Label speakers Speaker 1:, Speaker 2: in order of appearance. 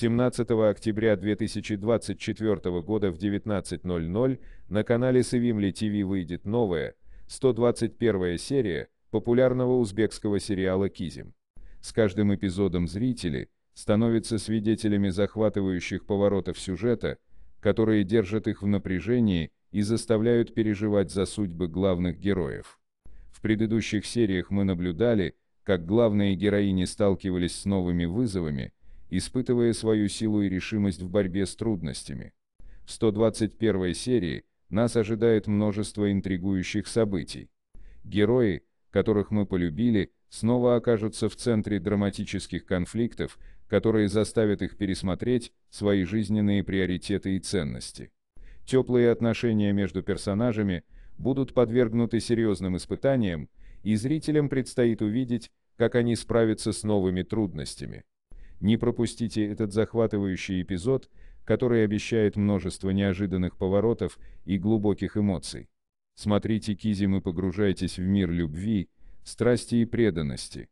Speaker 1: 17 октября 2024 года в 19.00 на канале Севимли ТВ выйдет новая, 121 серия популярного узбекского сериала «Кизим». С каждым эпизодом зрители становятся свидетелями захватывающих поворотов сюжета, которые держат их в напряжении и заставляют переживать за судьбы главных героев. В предыдущих сериях мы наблюдали, как главные героини сталкивались с новыми вызовами – испытывая свою силу и решимость в борьбе с трудностями. В 121 серии нас ожидает множество интригующих событий. Герои, которых мы полюбили, снова окажутся в центре драматических конфликтов, которые заставят их пересмотреть свои жизненные приоритеты и ценности. Теплые отношения между персонажами будут подвергнуты серьезным испытаниям, и зрителям предстоит увидеть, как они справятся с новыми трудностями. Не пропустите этот захватывающий эпизод, который обещает множество неожиданных поворотов и глубоких эмоций. Смотрите Кизи и погружайтесь в мир любви, страсти и преданности.